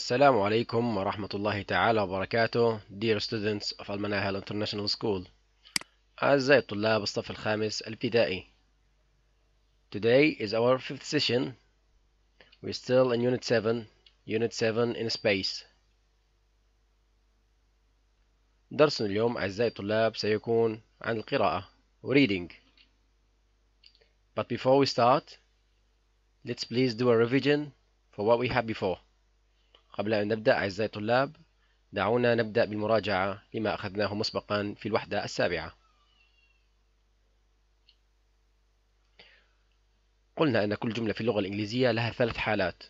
السلام عليكم ورحمة الله تعالى وبركاته Dear students of Almanahal International School أعزائي الطلاب الصف الخامس الابتدائي Today is our fifth session We're still in Unit 7 Unit 7 in Space درسنا اليوم أعزائي الطلاب سيكون عن القراءة Reading But before we start Let's please do a revision for what we had before قبل أن نبدأ أعزائي الطلاب دعونا نبدأ بالمراجعة لما أخذناه مسبقا في الوحدة السابعة قلنا أن كل جملة في اللغة الإنجليزية لها ثلاث حالات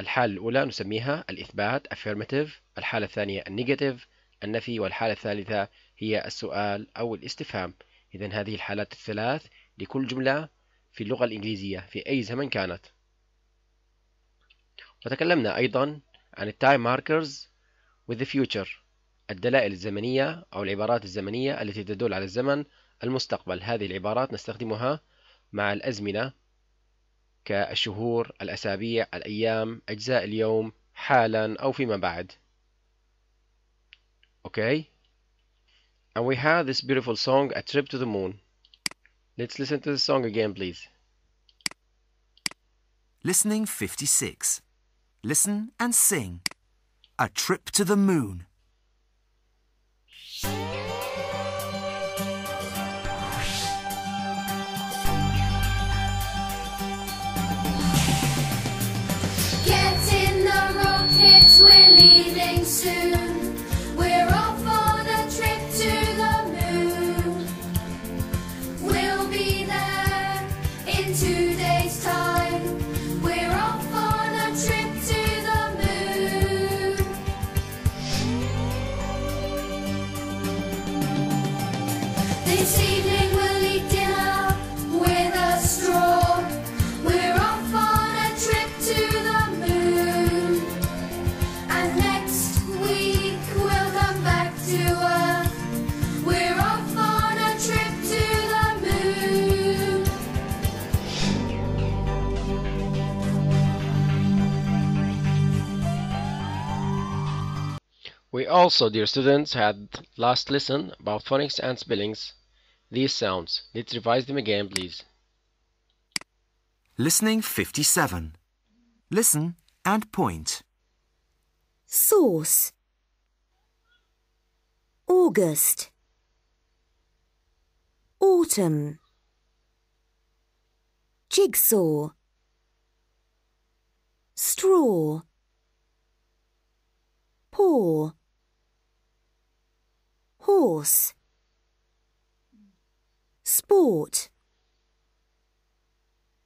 الحالة الأولى نسميها الإثبات affirmative الحالة الثانية النيجاتيف النفي والحالة الثالثة هي السؤال أو الاستفهام إذا هذه الحالات الثلاث لكل جملة في اللغة الإنجليزية في أي زمن كانت وتكلمنا أيضا عن التايم ماركرز وذ فيوتشر الدلائل الزمنية أو العبارات الزمنية التي تدل على الزمن المستقبل هذه العبارات نستخدمها مع الأزمنة كالشهور الأسابيع الأيام أجزاء اليوم حالا أو فيما بعد Okay And we have this beautiful song A Trip to the Moon Let's listen to the song again please Listening 56 Listen and sing. A trip to the moon. Get in the rocket, Willie. also, dear students, had last lesson about phonics and spellings, these sounds. Let's revise them again, please. Listening 57. Listen and point. Source August Autumn Jigsaw Straw Paw horse sport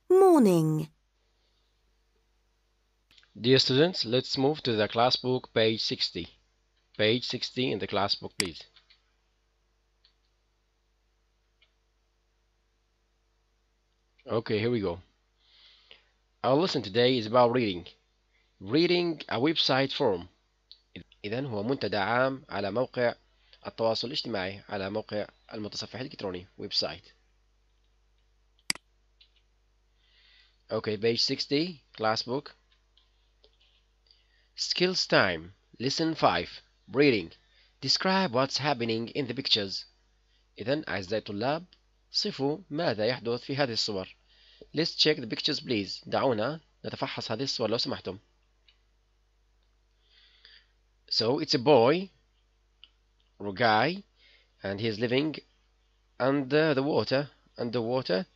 morning Dear students, let's move to the class book page 60. Page 60 in the class book please. Okay, here we go. Our lesson today is about reading. Reading a website form. إذن هو منتدى عام على موقع التواصل الاجتماعي على موقع المتصفح الإلكتروني ويب سايت Okay, page 60, class book. Skills time. Lesson 5. Reading. Describe what's happening in the pictures. إذا أعزائي الطلاب صفوا ماذا يحدث في هذه الصور. Let's check the pictures please. دعونا نتفحص هذه الصور لو سمحتم. So it's a boy Rugai, and he's living under the water, water,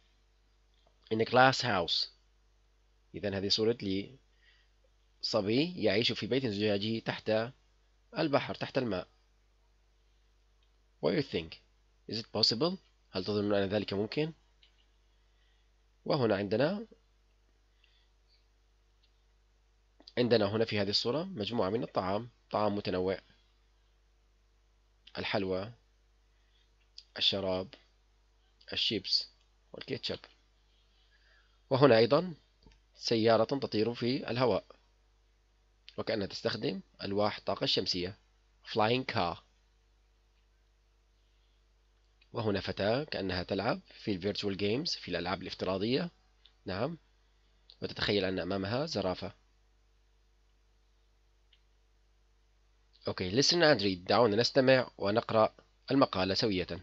in a glass house. إذا هذه صورة لي صبي يعيش في بيت زجاجي تحت البحر تحت الماء. What do you think? Is it possible? هل تظن أن ذلك ممكن؟ وهنا عندنا عندنا هنا في هذه الصورة مجموعة من الطعام طعام متنوع الحلوى الشراب الشيبس والكيتشب وهنا أيضا سيارة تطير في الهواء وكأنها تستخدم ألواح الطاقة الشمسية flying car وهنا فتاة كأنها تلعب في الفيرتشوال جيمز في الألعاب الافتراضية نعم وتتخيل أن أمامها زرافة Okay, listen and read. دعونا نستمع ونقرأ المقالة سوية.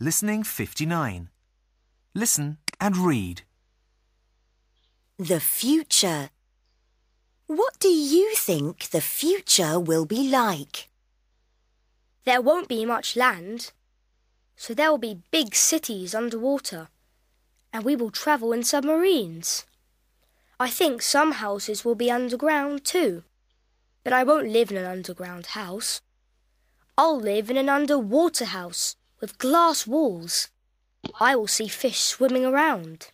Listening 59. Listen and read. The future. What do you think the future will be like? There won't be much land, so there will be big cities underwater, and we will travel in submarines. I think some houses will be underground too. But I won't live in an underground house. I'll live in an underwater house with glass walls. I will see fish swimming around.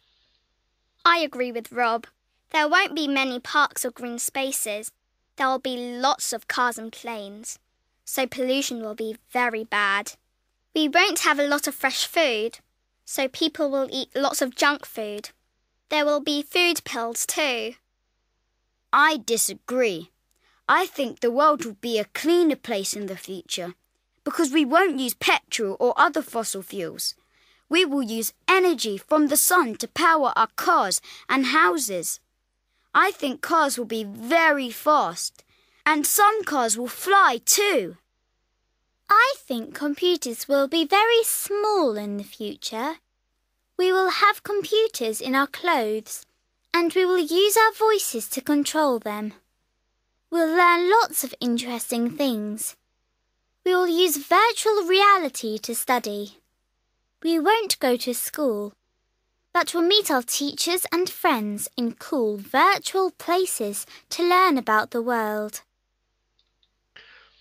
I agree with Rob. There won't be many parks or green spaces. There will be lots of cars and planes. So pollution will be very bad. We won't have a lot of fresh food. So people will eat lots of junk food. There will be food pills too. I disagree. I think the world will be a cleaner place in the future because we won't use petrol or other fossil fuels. We will use energy from the sun to power our cars and houses. I think cars will be very fast, and some cars will fly too. I think computers will be very small in the future. We will have computers in our clothes, and we will use our voices to control them. We'll learn lots of interesting things. We will use virtual reality to study. We won't go to school, but we'll meet our teachers and friends in cool virtual places to learn about the world.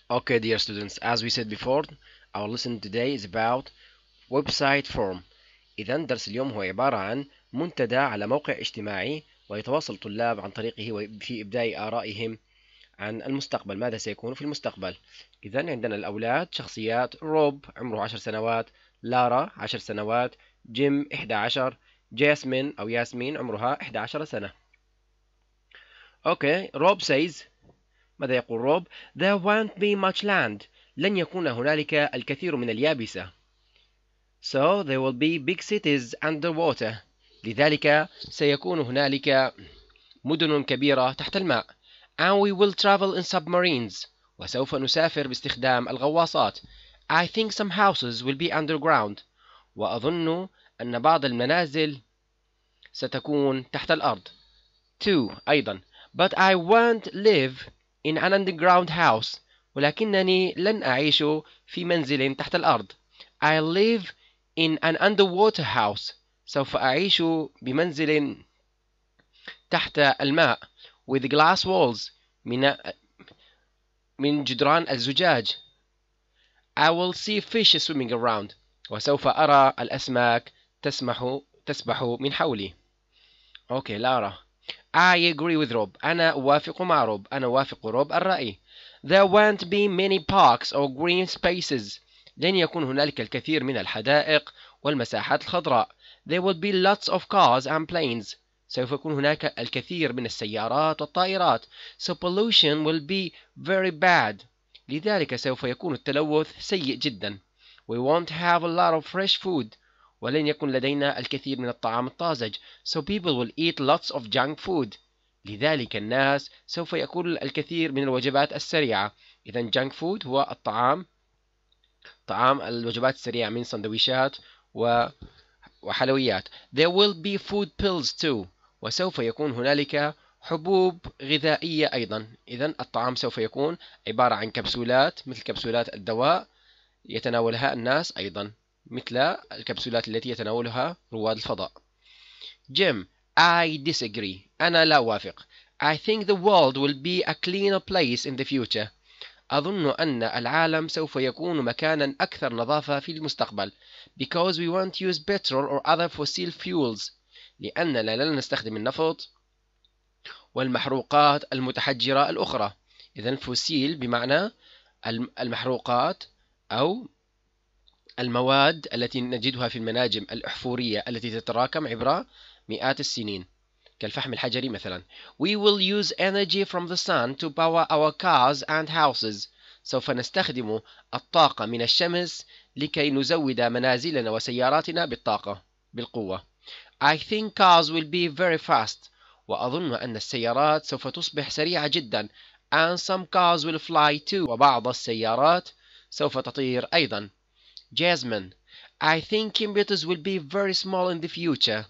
Okay, dear students, as we said before, our lesson today is about website form. إذا درس اليوم هو عبارة عن منتدى على موقع اجتماعي ويتواصل الطلاب عن طريقه في إبداء آرائهم عن المستقبل ماذا سيكون في المستقبل إذا عندنا الأولاد شخصيات روب عمره 10 سنوات لارا 10 سنوات جيم 11 جاسمين أو ياسمين عمرها 11 سنة أوكي روب سيز ماذا يقول روب There won't be much land لن يكون هنالك الكثير من اليابسة So there will be big cities underwater لذلك سيكون هنالك مدن كبيرة تحت الماء and we will travel in submarines وسوف نسافر باستخدام الغواصات I think some houses will be underground وأظن أن بعض المنازل ستكون تحت الأرض Two أيضا But I won't live in an underground house ولكنني لن أعيش في منزل تحت الأرض I live in an underwater house سوف أعيش بمنزل تحت الماء with glass walls من من جدران الزجاج I will see fish swimming around وسوف أرى الأسماك تسمح تسبح من حولي أوكي لارا I agree with Rob أنا أوافق مع روب أنا أوافق روب الرأي There won't be many parks or green spaces لن يكون هنالك الكثير من الحدائق والمساحات الخضراء There will be lots of cars and planes سوف يكون هناك الكثير من السيارات والطائرات so pollution will be very bad لذلك سوف يكون التلوث سيء جدا we won't have a lot of fresh food ولن يكون لدينا الكثير من الطعام الطازج so people will eat lots of junk food لذلك الناس سوف يأكل الكثير من الوجبات السريعة إذا junk food هو الطعام طعام الوجبات السريعة من سندويشات و... وحلويات there will be food pills too وسوف يكون هنالك حبوب غذائية أيضا إذا الطعام سوف يكون عبارة عن كبسولات مثل كبسولات الدواء يتناولها الناس أيضا مثل الكبسولات التي يتناولها رواد الفضاء جيم I disagree أنا لا أوافق I think the world will be a cleaner place in the future أظن أن العالم سوف يكون مكانا أكثر نظافة في المستقبل because we won't use petrol or other fossil fuels لأننا لن نستخدم النفط والمحروقات المتحجرة الأخرى إذا فوسيل بمعنى المحروقات أو المواد التي نجدها في المناجم الأحفورية التي تتراكم عبر مئات السنين كالفحم الحجري مثلا We will use energy from the sun to power our cars and houses سوف نستخدم الطاقة من الشمس لكي نزود منازلنا وسياراتنا بالطاقة بالقوة I think cars will be very fast. وأظن أن السيارات سوف تصبح سريعة جدا. And some cars will fly too. وبعض السيارات سوف تطير أيضا. Jasmine, I think computers will be very small in the future.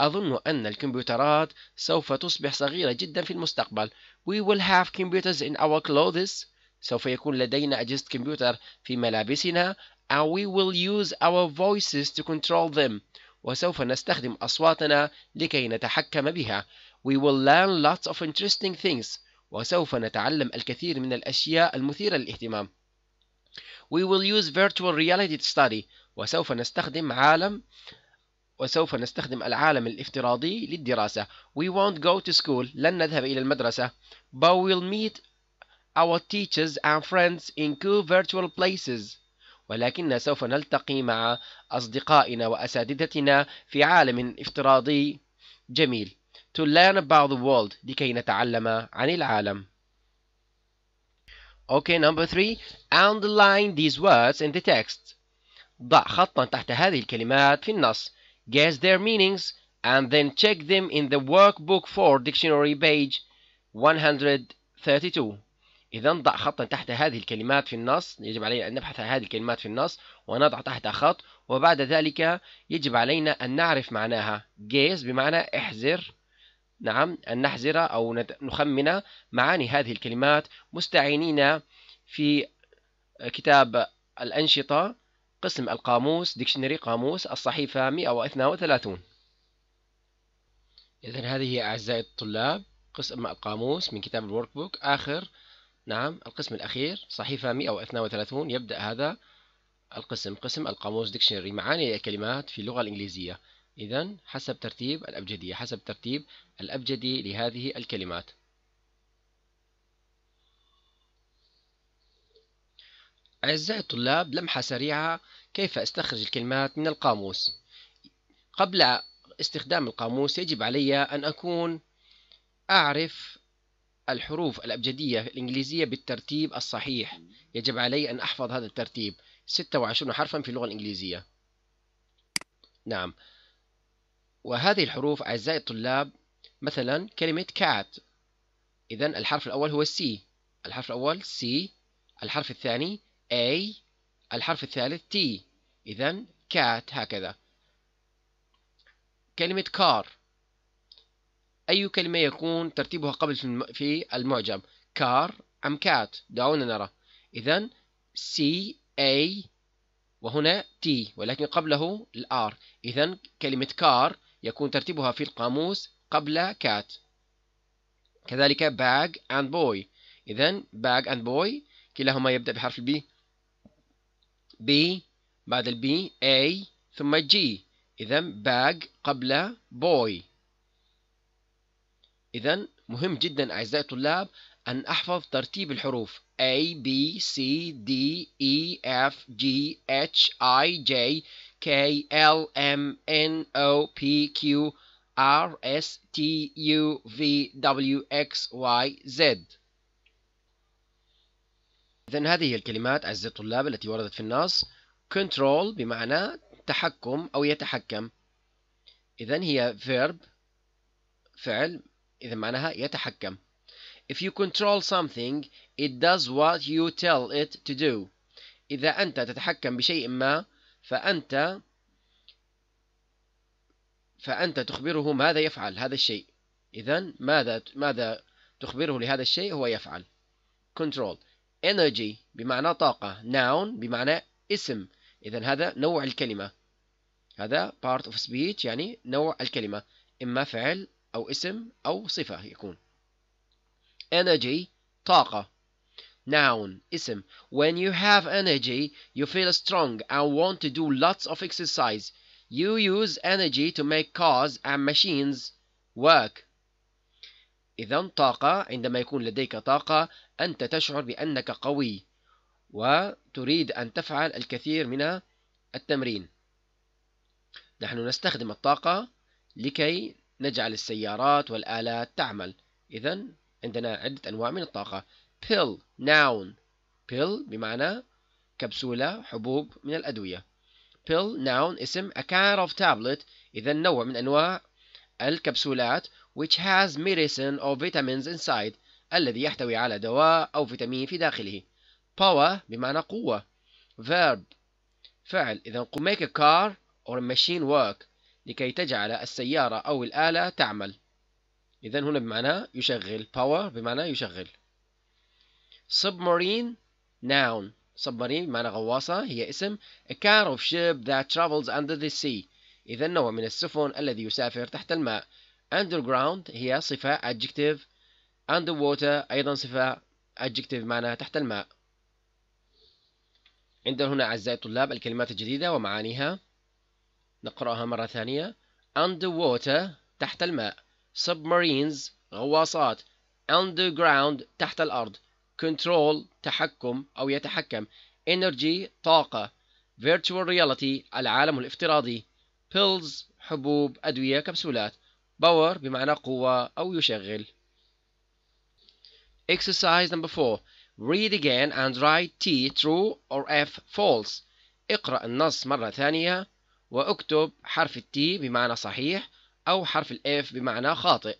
أظن أن الكمبيوترات سوف تصبح صغيرة جدا في المستقبل. We will have computers in our clothes. سوف يكون لدينا أجهزة كمبيوتر في ملابسنا and we will use our voices to control them. وسوف نستخدم أصواتنا لكي نتحكم بها. We will learn lots of interesting things. وسوف نتعلم الكثير من الأشياء المثيرة للاهتمام. We will use virtual reality to study. وسوف نستخدم عالم وسوف نستخدم العالم الافتراضي للدراسة. We won't go to school. لن نذهب إلى المدرسة. But we'll meet our teachers and friends in cool virtual places. ولكن سوف نلتقي مع أصدقائنا وأساتذتنا في عالم افتراضي جميل to learn about the world لكي نتعلم عن العالم Okay, number three, underline these words in the text. ضع خطا تحت هذه الكلمات في النص. Guess their meanings and then check them in the workbook for dictionary page 132. إذا ضع خطا تحت هذه الكلمات في النص يجب علينا أن نبحث عن هذه الكلمات في النص ونضع تحتها خط وبعد ذلك يجب علينا أن نعرف معناها جيز بمعنى احزر نعم أن نحزر أو نخمن معاني هذه الكلمات مستعينين في كتاب الأنشطة قسم القاموس ديكشنري قاموس الصحيفة 132 إذا هذه أعزائي الطلاب قسم القاموس من كتاب الورك بوك آخر نعم القسم الأخير صحيفة 132 يبدأ هذا القسم قسم القاموس ديكشنري معاني الكلمات في اللغة الإنجليزية إذا حسب ترتيب الأبجدية حسب ترتيب الأبجدي لهذه الكلمات أعزائي الطلاب لمحة سريعة كيف أستخرج الكلمات من القاموس قبل استخدام القاموس يجب علي أن أكون أعرف الحروف الأبجدية الإنجليزية بالترتيب الصحيح يجب علي أن أحفظ هذا الترتيب 26 حرفا في اللغة الإنجليزية نعم وهذه الحروف أعزائي الطلاب مثلا كلمة cat إذا الحرف الأول هو C الحرف الأول C الحرف الثاني A الحرف الثالث T إذا cat هكذا كلمة car أي كلمة يكون ترتيبها قبل في المعجم كار أم كات دعونا نرى إذا سي A وهنا T ولكن قبله الآر إذا كلمة كار يكون ترتيبها في القاموس قبل كات كذلك bag and boy إذا bag and boy كلاهما يبدأ بحرف البي B بعد البي A ثم G إذا bag قبل boy إذا مهم جدا أعزائي الطلاب أن أحفظ ترتيب الحروف A B C D E F G H I J K L M N O P Q R S T U V W X Y Z إذا هذه الكلمات أعزائي الطلاب التي وردت في النص control بمعنى تحكم أو يتحكم إذا هي verb فعل إذا معناها يتحكم if you control something it does what you tell it to do إذا أنت تتحكم بشيء ما فأنت فأنت تخبره ماذا يفعل هذا الشيء إذا ماذا ماذا تخبره لهذا الشيء هو يفعل control energy بمعنى طاقة noun بمعنى اسم إذا هذا نوع الكلمة هذا part of speech يعني نوع الكلمة إما فعل أو اسم أو صفة يكون energy طاقة noun اسم when you have energy you feel strong and want to do lots of exercise you use energy to make cars and machines work إذا طاقة عندما يكون لديك طاقة أنت تشعر بأنك قوي وتريد أن تفعل الكثير من التمرين نحن نستخدم الطاقة لكي نجعل السيارات والآلات تعمل إذا عندنا عدة أنواع من الطاقة pill noun pill بمعنى كبسولة حبوب من الأدوية pill noun اسم a kind of tablet إذا نوع من أنواع الكبسولات which has medicine or vitamins inside الذي يحتوي على دواء أو فيتامين في داخله power بمعنى قوة verb فعل إذا make a car or a machine work لكي تجعل السيارة أو الآلة تعمل إذا هنا بمعنى يشغل power بمعنى يشغل submarine noun submarine بمعنى غواصة هي اسم a kind of ship that travels under the sea إذا نوع من السفن الذي يسافر تحت الماء underground هي صفة adjective underwater أيضا صفة adjective بمعنى تحت الماء عندنا هنا أعزائي الطلاب الكلمات الجديدة ومعانيها نقراها مرة ثانية underwater تحت الماء submarines غواصات underground تحت الأرض control تحكم أو يتحكم energy طاقة virtual reality العالم الافتراضي pills حبوب أدوية كبسولات power بمعنى قوة أو يشغل exercise number four read again and write T true or F false اقرأ النص مرة ثانية وأكتب حرف T بمعنى صحيح أو حرف F بمعنى خاطئ.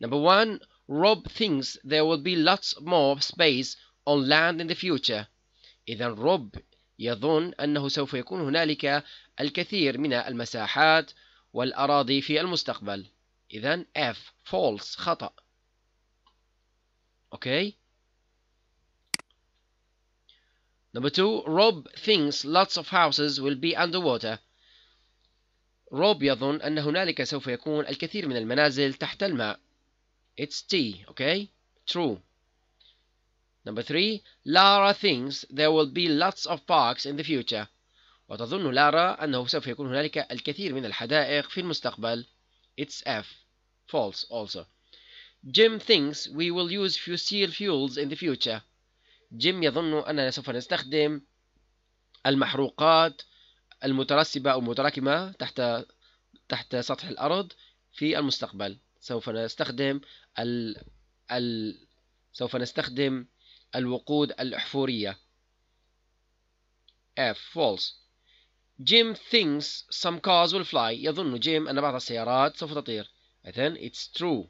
Number one, Rob thinks there will be lots more space on land in the future. إذا روب يظن أنه سوف يكون هنالك الكثير من المساحات والأراضي في المستقبل. إذا F false خطأ. Okay. Number two, Rob thinks lots of houses will be underwater. روب يظن أن هنالك سوف يكون الكثير من المنازل تحت الماء. It's T, okay? True. Number three, Lara thinks there will be lots of parks in the future. وتظن لارا أنه سوف يكون هنالك الكثير من الحدائق في المستقبل. It's F. False also. Jim thinks we will use fossil fuels in the future. Jim يظن أننا سوف نستخدم المحروقات المترسبة أو المتراكمة تحت تحت سطح الأرض في المستقبل سوف نستخدم ال... ال... سوف نستخدم الوقود الأحفورية F false Jim thinks some cars will fly يظن جيم أن بعض السيارات سوف تطير إذن it's true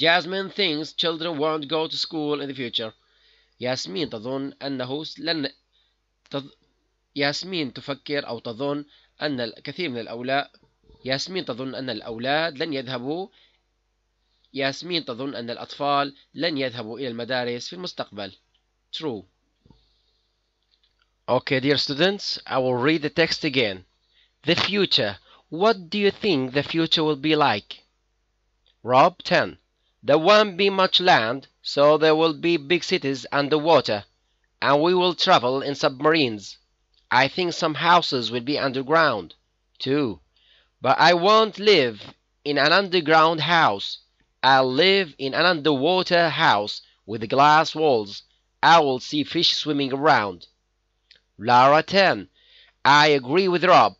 Jasmine thinks children won't go to school in the future ياسمين تظن أنه لن تظ... ياسمين تفكر أو تظن أن الكثير من الأولاد ياسمين تظن أن الأولاد لن يذهبوا ياسمين تظن أن الأطفال لن يذهبوا إلى المدارس في المستقبل. True. Okay, dear students, I will read the text again. The future. What do you think the future will be like? Rob 10. There won't be much land, so there will be big cities underwater. and we will travel in submarines. I think some houses will be underground, too. But I won't live in an underground house. I'll live in an underwater house with glass walls. I will see fish swimming around. Lara 10. I agree with Rob.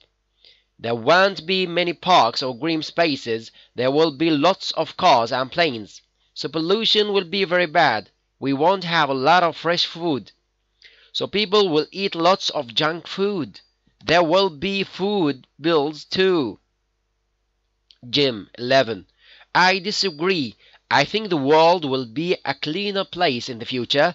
There won't be many parks or green spaces. There will be lots of cars and planes. So pollution will be very bad. We won't have a lot of fresh food. So people will eat lots of junk food. There will be food bills too. Jim 11. I disagree. I think the world will be a cleaner place in the future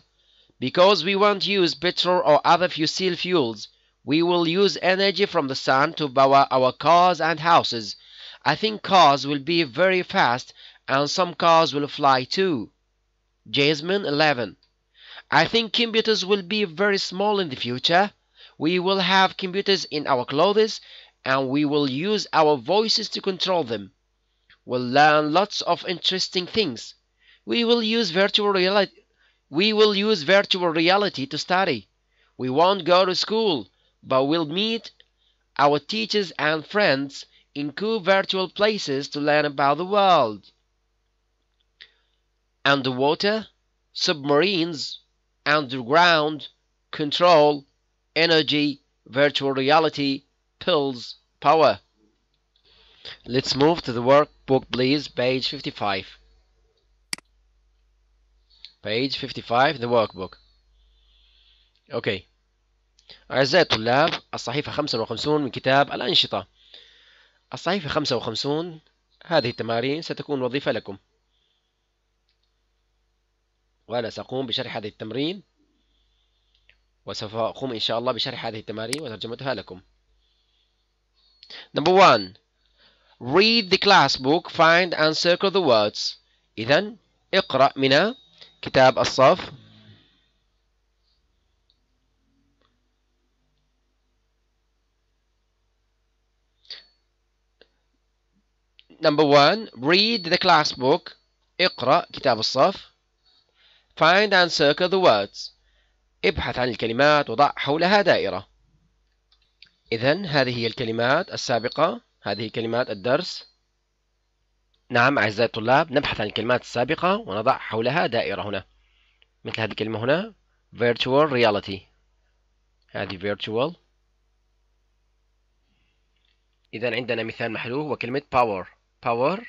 because we won't use petrol or other fossil fuels. We will use energy from the sun to power our cars and houses. I think cars will be very fast and some cars will fly too. Jasmine 11. I think computers will be very small in the future. We will have computers in our clothes and we will use our voices to control them. We'll learn lots of interesting things. We will use virtual reality we will use virtual reality to study. We won't go to school, but we'll meet our teachers and friends in cool virtual places to learn about the world. Underwater, submarines, underground, control, energy, virtual reality, pills, power. Let's move to the workbook, please, page 55. Page 55, the workbook. Okay. أعزائي الطلاب الصحيفة 55 من كتاب الأنشطة الصحيفة 55 هذه التمارين ستكون وظيفة لكم وأنا سأقوم بشرح هذه التمرين وسوف أقوم إن شاء الله بشرح هذه التمارين وترجمتها لكم Number one Read the class book Find and circle the words إذا اقرأ من كتاب الصف Number one Read the class book اقرأ كتاب الصف Find and circle the words ابحث عن الكلمات وضع حولها دائرة إذا هذه هي الكلمات السابقة هذه كلمات الدرس نعم أعزائي الطلاب نبحث عن الكلمات السابقة ونضع حولها دائرة هنا مثل هذه الكلمة هنا virtual reality هذه virtual إذا عندنا مثال محلول هو كلمة power power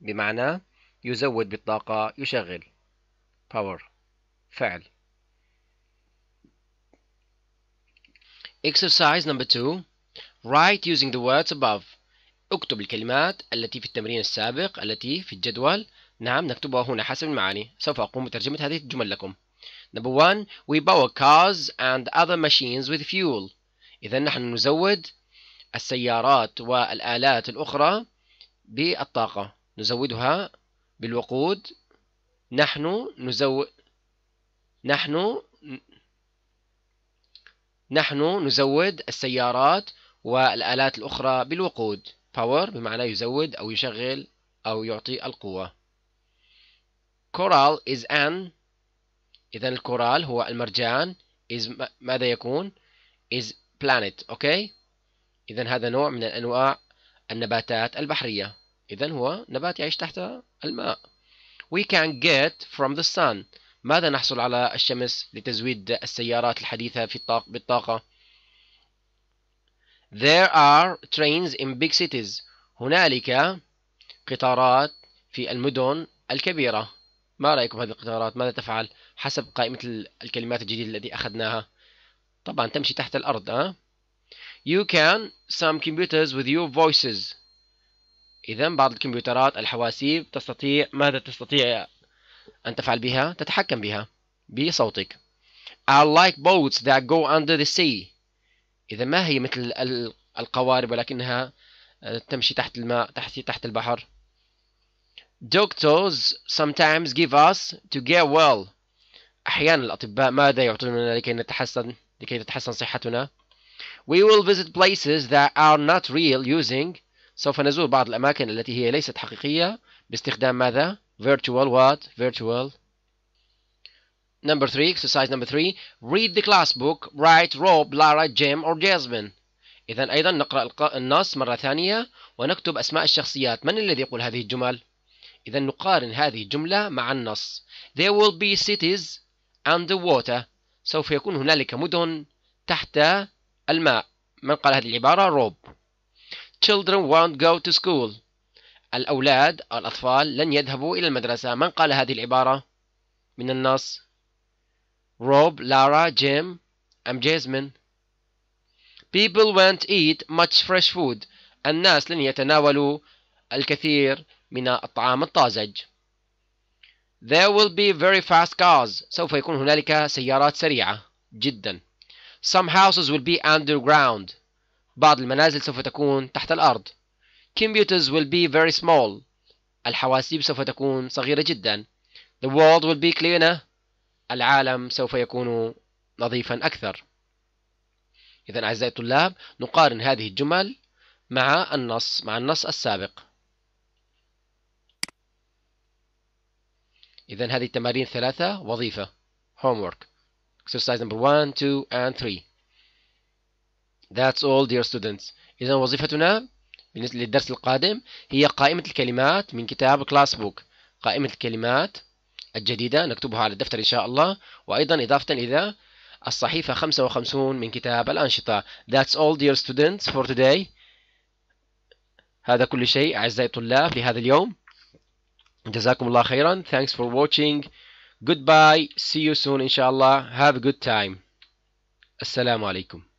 بمعنى يزود بالطاقة يشغل power فعل Exercise number two Write using the words above اكتب الكلمات التي في التمرين السابق التي في الجدول نعم نكتبها هنا حسب المعاني سوف أقوم بترجمة هذه الجمل لكم Number one We power cars and other machines with fuel إذا نحن نزود السيارات والآلات الأخرى بالطاقة نزودها بالوقود نحن نزود نحن نحن نزود السيارات والآلات الأخرى بالوقود power بمعنى يزود أو يشغل أو يعطي القوة coral is an إذا الكورال هو المرجان is ماذا يكون is planet okay إذا هذا نوع من أنواع النباتات البحرية إذا هو نبات يعيش تحت الماء we can get from the sun ماذا نحصل على الشمس لتزويد السيارات الحديثة في الطاقة بالطاقة there are trains in big cities هنالك قطارات في المدن الكبيرة ما رأيكم هذه القطارات ماذا تفعل حسب قائمة الكلمات الجديدة التي أخذناها طبعا تمشي تحت الأرض أه؟ you can some computers with your voices إذا بعض الكمبيوترات الحواسيب تستطيع ماذا تستطيع أن تفعل بها؟ تتحكم بها بصوتك. I like boats that go under the sea. إذا ما هي مثل القوارب ولكنها آه، تمشي تحت الماء تحت تحت البحر. Doctors sometimes give us to get well. أحيانا الأطباء ماذا يعطوننا لكي نتحسن لكي تتحسن صحتنا؟ We will visit places that are not real using سوف نزور بعض الأماكن التي هي ليست حقيقية باستخدام ماذا؟ virtual what? virtual Number three exercise number three read the class book write Rob, Lara, Jim or Jasmine إذا أيضا نقرأ النص مرة ثانية ونكتب أسماء الشخصيات من الذي يقول هذه الجمل؟ إذا نقارن هذه الجملة مع النص There will be cities underwater سوف يكون هنالك مدن تحت الماء من قال هذه العبارة روب children won't go to school الأولاد الأطفال لن يذهبوا إلى المدرسة من قال هذه العبارة من النص روب لارا جيم أم جيزمن people won't eat much fresh food الناس لن يتناولوا الكثير من الطعام الطازج there will be very fast cars سوف يكون هنالك سيارات سريعة جدا some houses will be underground بعض المنازل سوف تكون تحت الأرض. Computers will be very small. الحواسيب سوف تكون صغيرة جدا. The world will be cleaner. العالم سوف يكون نظيفا أكثر. إذا أعزائي الطلاب نقارن هذه الجمل مع النص مع النص السابق. إذا هذه التمارين ثلاثة وظيفة homework exercise number 1, 2 and 3 That's all dear students. إذا وظيفتنا بالنسبة للدرس القادم هي قائمة الكلمات من كتاب كلاس بوك قائمة الكلمات الجديدة نكتبها على الدفتر إن شاء الله وأيضا إضافة إلى الصحيفة 55 من كتاب الأنشطة That's all dear students for today هذا كل شيء أعزائي الطلاب لهذا اليوم جزاكم الله خيرا Thanks for watching Goodbye See you soon إن شاء الله Have a good time السلام عليكم